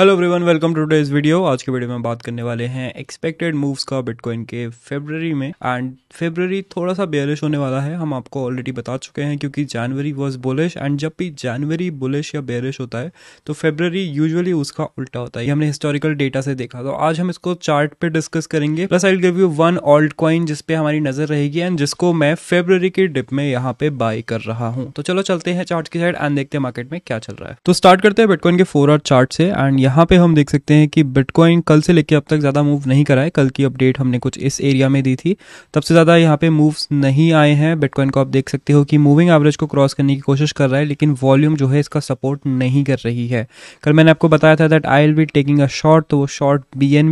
Hello everyone welcome to today's video आज के video में बात करने वाले हैं एक्सपेक्टेड मूव्स का बिटकॉइन के फेब्रवरी में एंड फेब्रवरी थोड़ा सा बेरिश होने वाला है हम आपको ऑलरेडी बता चुके हैं क्योंकि जनवरी वाज बुलिश एंड जब भी जनवरी बुलिश या बेयरिश होता है तो फेब्रवरी यूजली उसका उल्टा होता है हमने हिस्टोरिकल डेटा से देखा तो आज हम इसको चार्ट पे डिस्कस करेंगे plus I give you one alt coin जिसपे हमारी नजर रहेगी एंड जिसको मैं फेब्रवरी के डिप में यहाँ पे बाय कर रहा हूँ तो चलो चलते हैं चार्ट की साइड एंड देखते हैं मार्केट में क्या चल रहा है तो स्टार्ट करते हैं बिटकॉइन के फोर आर चार्ट से एंड यहाँ पे हम देख सकते हैं कि बिटकॉइन कल से लेके अब तक ज़्यादा मूव नहीं करा है कल की अपडेट हमने कुछ इस एरिया में दी थी तब से ज़्यादा यहाँ पे मूव्स नहीं आए हैं बिटकॉइन को आप देख सकते हो कि मूविंग एवरेज को क्रॉस करने की कोशिश कर रहा है लेकिन वॉल्यूम जो है इसका सपोर्ट नहीं कर रही है कल मैंने आपको बताया था that I'll be taking a short तो वो शॉर्ट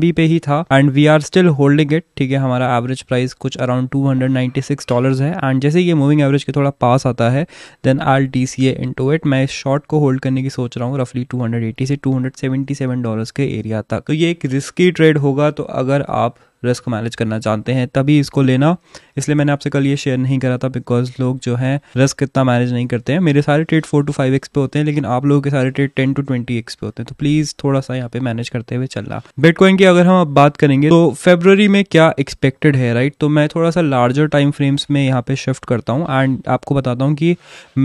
बी पे ही था and we are still holding it ठीक है हमारा एवरेज प्राइस कुछ अराउंड टू हंड्रेड डॉलर है एंड जैसे ये मूविंग एवरेज के थोड़ा पास आता है then R D C A it मैं इस शॉर्ट को होल्ड करने की सोच रहा हूँ रफली टू से टू $97 के एरिया तक तो ये एक रिस्की ट्रेड होगा तो अगर आप रिस्क मैनेज करना जानते हैं तभी इसको लेना इसलिए मैंने आपसे कल ये शेयर नहीं करा था बिकॉज लोग जो है रिस्क इतना मैनेज नहीं करते हैं मेरे सारे trade four to five X पे होते हैं लेकिन आप लोगों के सारे trade ten to twenty X पे होते हैं तो प्लीज थोड़ा सा यहाँ पे मैनेज करते हुए चलना बिटकॉइन की अगर हम अब बात करेंगे तो फेब्रवरी में क्या एक्सपेक्टेड है राइट तो मैं थोड़ा सा लार्जर टाइम फ्रेम्स में यहाँ पे शिफ्ट करता हूँ एंड आपको बताता हूँ कि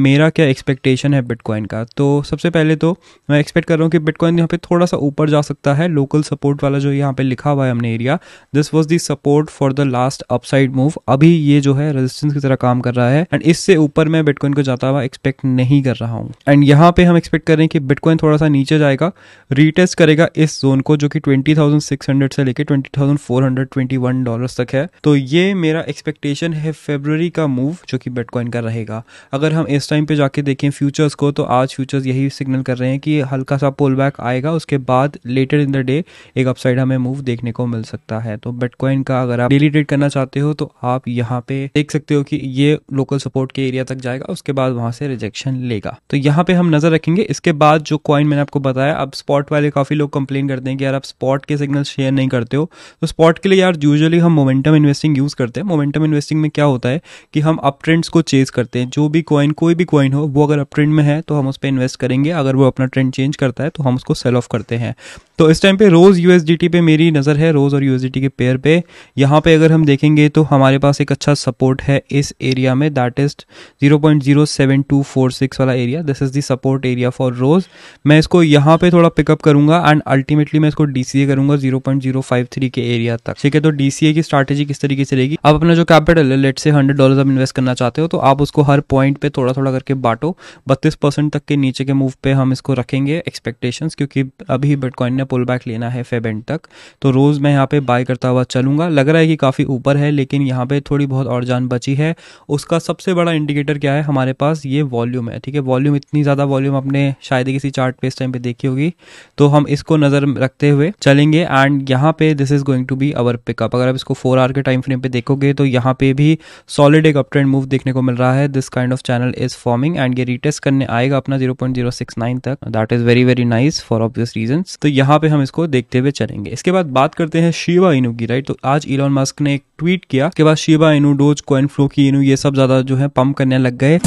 मेरा क्या एक्सपेक्टेशन है बिटकॉइन का तो सबसे पहले तो मैं एक्सपेक्ट कर रहा हूँ कि बिटकॉइन यहाँ पे थोड़ा सा ऊपर जा सकता है लोकल सपोर्ट वाला जो यहाँ पे लिखा हुआ है हमने area this was the support for the last upside move अभी ये जो है रेजिस्टेंस की तरह काम कर रहा है एंड इससे ऊपर मैं बिटकॉइन को जाता हुआ एक्सपेक्ट नहीं कर रहा हूँ एंड यहाँ पे हम एक्सपेक्ट कर रहे हैं कि बिटकॉइन थोड़ा सा नीचे जाएगा रीटेस्ट करेगा इस जोन को जो कि हंड्रेड से ट्वेंटी वन डॉलर तक है तो ये मेरा एक्सपेक्टेशन है फेब्रवरी का मूव जो कि बिटकॉइन का रहेगा अगर हम इस टाइम पे जाके देखें फ्यूचर्स को तो आज फ्यूचर्स यही सिग्नल कर रहे हैं कि हल्का सा पुल बैक आएगा उसके बाद लेटर इन द डे एक अपसाइड हमें मूव देखने को मिल सकता है तो बिटकॉइन का अगर आप डेली ट्रेड करना चाहते हो तो आप यहाँ पे देख सकते हो कि ये लोकल सपोर्ट के एरिया तक जाएगा उसके बाद वहां से रिजेक्शन लेगा तो यहाँ पे हम नजर रखेंगे इसके बाद जो कॉइन मैंने आपको बताया अब स्पॉट वाले काफी लोग कंप्लेन करते हैं कि यार आप स्पॉट के सिग्नल शेयर नहीं करते हो तो स्पॉट के लिए यार यूजली हम मोमेंटम इन्वेस्टिंग यूज करते हैं मोमेंटम इन्वेस्टिंग में क्या होता है कि हम अप ट्रेंड्स को चेज करते हैं जो भी कॉइन कोई भी कॉइन हो वो अगर अप ट्रेंड में है तो हम उस पर इन्वेस्ट करेंगे अगर वो अपना ट्रेंड चेंज करता है तो हम उसको सेल ऑफ करते हैं तो इस टाइम पे रोज यूएसडीटी पे मेरी नजर है रोज और यूएसडीटी के पेयर पे यहाँ पे अगर हम देखेंगे तो हमारे पास एक अच्छा सपोर्ट है इस एरिया में दैट इज 0.07246 वाला area this is the support area for rose मैं इसको यहाँ पे थोड़ा पिकअप करूंगा एंड अल्टीमेटली मैं इसको डीसीए करूंगा 0.053 के एरिया तक ठीक है तो डीसीए की स्ट्रेटेजी किस तरीके से रहेगी आप अपना जो कैपिटल है लेट से हंड्रेड डॉलर आप इन्वेस्ट करना चाहते हो तो आप उसको हर पॉइंट पे थोड़ा थोड़ा करके बांटो बत्तीस तक के नीचे के मूव पे हम इसको रखेंगे एक्सपेक्टेशन क्योंकि अभी बिटकॉइन ने पुल बैक लेना है फेबेंट तक तो रोज मैं यहाँ पे बाय करता हुआ चलूंगा लग रहा है कि काफ़ी ऊपर है लेकिन यहाँ पे थोड़ी बहुत और जान बची है उसका सबसे बड़ा इंडिकेटर क्या है हमारे पास ये वॉल्यूम है ठीक है वॉल्यूम इतनी ज़्यादा वॉल्यूम आपने शायद किसी चार्ट पे इस टाइम पे देखी होगी तो हम इसको नज़र रखते हुए चलेंगे एंड यहाँ पे this is going to be our pickup अगर आप इसको फोर आवर के टाइम फ्रेम पे देखोगे तो यहाँ पे भी सॉलिड एक अपट्रेंड मूव देखने को मिल रहा है this kind of channel is forming and ये रिटेस्ट करने आएगा अपना जीरो तक that is very very nice for obvious reason तो यहाँ पे हम इसको देखते हुए चलेंगे इसके बाद बात करते हैं शिवा इनू होगी राइट तो आज इलॉन मस्क ने एक ट्वीट किया के बाद शिवा इनु डोज कॉइन फ्लो की इनु ये सब ज्यादा जो है पंप करने लग गए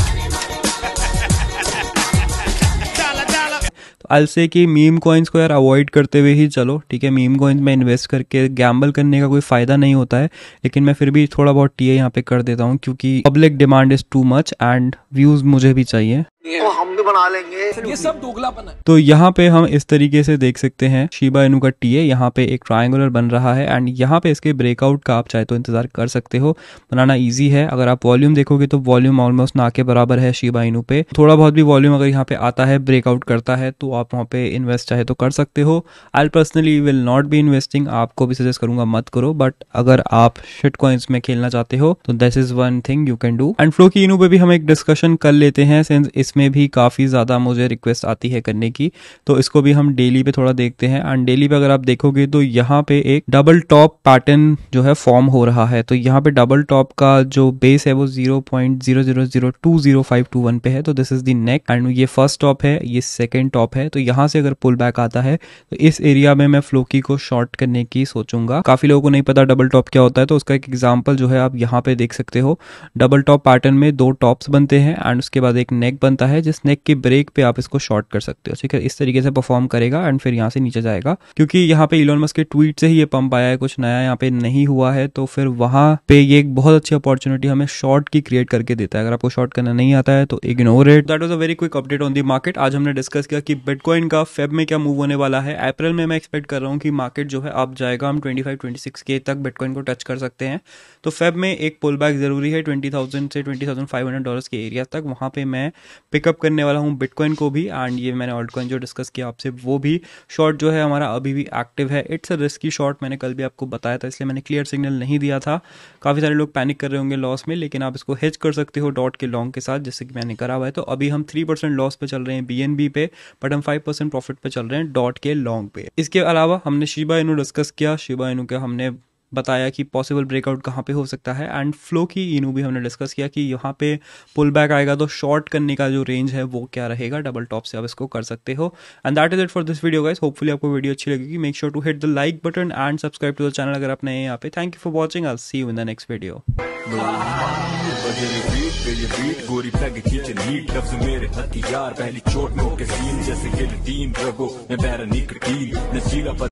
आई तो से कि मीम कॉइन्स को यार अवॉइड करते हुए ही चलो ठीक है मीम कॉइन्स में इन्वेस्ट करके गैम्बल करने का कोई फ़ायदा नहीं होता है लेकिन मैं फिर भी थोड़ा बहुत टीए यहाँ पे कर देता हूँ क्योंकि public demand is too much and views मुझे भी चाहिए yeah. बना लेंगे ये सब दोगलापन है तो यहाँ पे हम इस तरीके से देख सकते हैं शिबा इनू का टीए यहाँ पे एक ट्राइंगुलर बन रहा है एंड यहाँ पे इसके ब्रेकआउट का आप चाहे तो इंतजार कर सकते हो बनाना ईजी है अगर आप वॉल्यूम देखोगे तो वॉल्यूम ऑलमोस्ट ना के बराबर है शिबा इनू पे थोड़ा बहुत भी वॉल्यूम अगर यहाँ पे आता है ब्रेकआउट करता है तो आप वहाँ पे इन्वेस्ट चाहे तो कर सकते हो I personally will not be investing आपको भी सजेस्ट करूंगा मत करो बट अगर आप शिट कॉइन्स में खेलना चाहते हो तो this is one thing you can do and flow की इनू पे भी हम एक डिस्कशन कर लेते हैं सिंस इसमें भी काफी काफ़ी ज़्यादा मुझे रिक्वेस्ट आती है करने की तो इसको भी हम डेली पे थोड़ा देखते हैं एंड डेली पे अगर आप देखोगे तो यहाँ पे एक डबल टॉप पैटर्न जो है फॉर्म हो रहा है तो यहाँ पे डबल टॉप का जो बेस है वो zero point zero zero zero two zero five two one पे है तो this is the neck and ये फर्स्ट टॉप है ये सेकेंड टॉप है तो यहाँ से अगर पुल बैक आता है तो इस एरिया में मैं फ्लोकी को शॉर्ट करने की सोचूंगा काफी लोगों को नहीं पता डबल टॉप क्या होता है तो उसका एक एग्जाम्पल जो है आप यहाँ पे देख सकते हो डबल टॉप पैटर्न में दो टॉप्स बनते हैं एंड उसके बाद एक नेक बनता है जिस नेक के ब्रेक पे आप इसको शॉर्ट कर सकते हो ठीक है इस तरीके से परफॉर्म करेगा एंड फिर यहाँ से नीचे जाएगा क्योंकि यहाँ पे इलोन मस्क के ट्वीट से ही ये पंप आया है कुछ नया यहाँ पे नहीं हुआ है तो फिर वहां पे ये एक बहुत अच्छी अपॉर्चुनिटी हमें शॉर्ट की क्रिएट करके देता है अगर आपको शॉर्ट करना नहीं आता है तो ignore it that was a very quick update on the market आज हमने डिस्कस किया कि बिटकॉइन का फेब में क्या मूव होने वाला है अप्रैल में मैं एक्सपेक्ट कर रहा हूँ कि मार्केट जो है आप जाएगा हम ट्वेंटी फाइव के तक बिटकॉइन को टच कर सकते हैं तो फेब में एक पुल जरूरी है ट्वेंटी से ट्वेंटी डॉलर के एरिया तक वहां पे मैं पिकअप करने वाला वाला हूँ बिटकॉइन को भी एंड ये मैंने ऑल्ट कॉइन जो डिस्कस किया आपसे वो भी शॉर्ट जो है हमारा अभी भी एक्टिव है इट्स अ रिस्की शॉर्ट मैंने कल भी आपको बताया था इसलिए मैंने क्लियर सिग्नल नहीं दिया था काफ़ी सारे लोग पैनिक कर रहे होंगे लॉस में लेकिन आप इसको हेज कर सकते हो डॉट के लॉन्ग के साथ जैसे कि मैंने करा हुआ है तो अभी हम थ्री लॉस पर चल रहे हैं बी एन बी पे बट हम फाइव परसेंट प्रॉफिट पर चल रहे हैं डॉट के लॉन्ग पे इसके अलावा हमने शिबा इनू डिस्कस किया शिबा इनू के हमने बताया कि पॉसिबल ब्रेकआउट कहाँ पे हो सकता है एंड फ्लो की इनू भी हमने डिस्कस किया कि यहाँ पे पुल बैक आएगा तो शॉर्ट करने का जो रेंज है वो क्या रहेगा डबल टॉप से आप इसको कर सकते हो and that is it for this video guys hopefully आपको वीडियो अच्छी लगेगी make sure to hit the like button and subscribe to the channel अगर आप नए यहाँ पे thank you for watching I see you in the next video गोरी पैग किचन हीट लफ्ज मेरे हथियार पहली चोट नो के सीन जैसे गिलटीन रगो मैं बैरा निकटीन नशीला